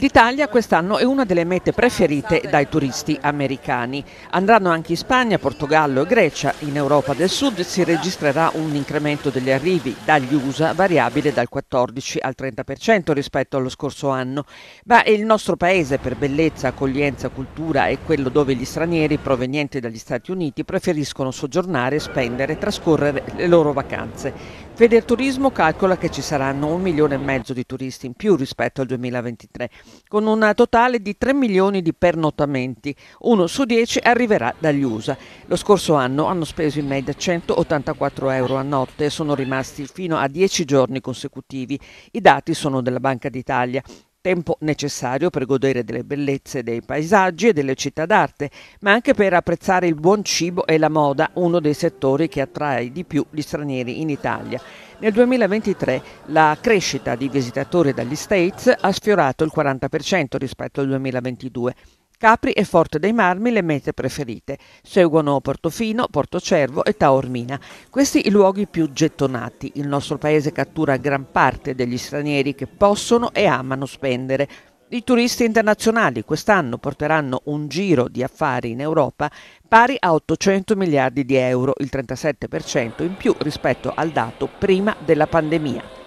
L'Italia quest'anno è una delle mete preferite dai turisti americani. Andranno anche in Spagna, Portogallo e Grecia. In Europa del Sud si registrerà un incremento degli arrivi dagli USA variabile dal 14 al 30% rispetto allo scorso anno. Ma il nostro paese per bellezza, accoglienza, cultura è quello dove gli stranieri provenienti dagli Stati Uniti preferiscono soggiornare, spendere e trascorrere le loro vacanze. Federturismo calcola che ci saranno un milione e mezzo di turisti in più rispetto al 2023, con un totale di 3 milioni di pernotamenti. Uno su 10 arriverà dagli USA. Lo scorso anno hanno speso in media 184 euro a notte e sono rimasti fino a 10 giorni consecutivi. I dati sono della Banca d'Italia tempo necessario per godere delle bellezze dei paesaggi e delle città d'arte, ma anche per apprezzare il buon cibo e la moda, uno dei settori che attrae di più gli stranieri in Italia. Nel 2023 la crescita di visitatori dagli States ha sfiorato il 40% rispetto al 2022 Capri e Forte dei Marmi le mete preferite. Seguono Portofino, Portocervo e Taormina. Questi i luoghi più gettonati. Il nostro paese cattura gran parte degli stranieri che possono e amano spendere. I turisti internazionali quest'anno porteranno un giro di affari in Europa pari a 800 miliardi di euro, il 37% in più rispetto al dato prima della pandemia.